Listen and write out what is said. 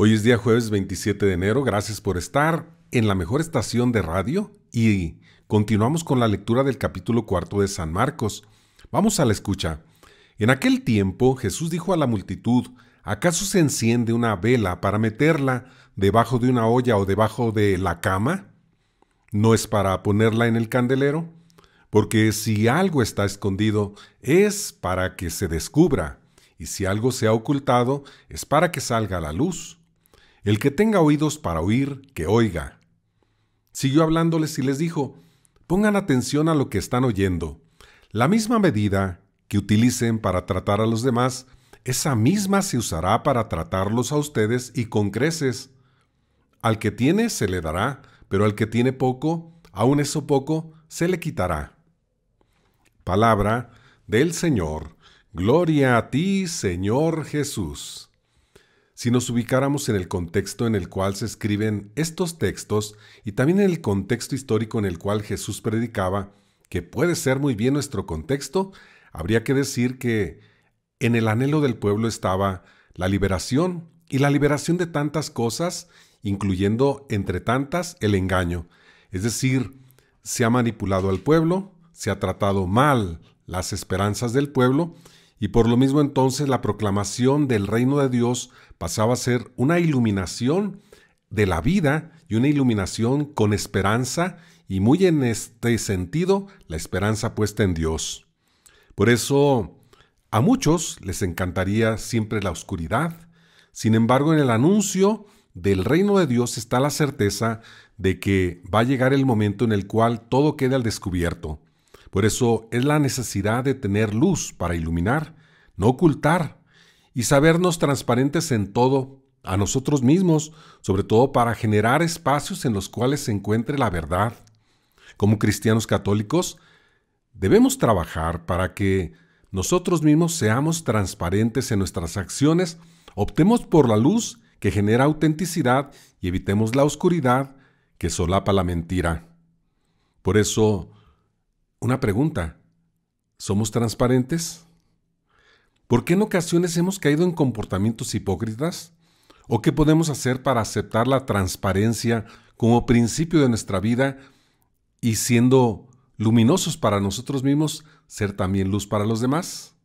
Hoy es día jueves 27 de enero, gracias por estar en la mejor estación de radio y continuamos con la lectura del capítulo cuarto de San Marcos. Vamos a la escucha. En aquel tiempo Jesús dijo a la multitud, ¿acaso se enciende una vela para meterla debajo de una olla o debajo de la cama? ¿No es para ponerla en el candelero? Porque si algo está escondido, es para que se descubra, y si algo se ha ocultado, es para que salga la luz. El que tenga oídos para oír, que oiga. Siguió hablándoles y les dijo, pongan atención a lo que están oyendo. La misma medida que utilicen para tratar a los demás, esa misma se usará para tratarlos a ustedes y con creces. Al que tiene se le dará, pero al que tiene poco, aun eso poco, se le quitará. Palabra del Señor. Gloria a ti, Señor Jesús. Si nos ubicáramos en el contexto en el cual se escriben estos textos y también en el contexto histórico en el cual Jesús predicaba, que puede ser muy bien nuestro contexto, habría que decir que en el anhelo del pueblo estaba la liberación y la liberación de tantas cosas, incluyendo entre tantas el engaño. Es decir, se ha manipulado al pueblo, se ha tratado mal las esperanzas del pueblo y por lo mismo entonces la proclamación del reino de Dios pasaba a ser una iluminación de la vida y una iluminación con esperanza y muy en este sentido la esperanza puesta en Dios. Por eso a muchos les encantaría siempre la oscuridad, sin embargo en el anuncio del reino de Dios está la certeza de que va a llegar el momento en el cual todo quede al descubierto. Por eso es la necesidad de tener luz para iluminar, no ocultar, y sabernos transparentes en todo, a nosotros mismos, sobre todo para generar espacios en los cuales se encuentre la verdad. Como cristianos católicos, debemos trabajar para que nosotros mismos seamos transparentes en nuestras acciones, optemos por la luz que genera autenticidad y evitemos la oscuridad que solapa la mentira. Por eso, una pregunta. ¿Somos transparentes? ¿Por qué en ocasiones hemos caído en comportamientos hipócritas? ¿O qué podemos hacer para aceptar la transparencia como principio de nuestra vida y siendo luminosos para nosotros mismos, ser también luz para los demás?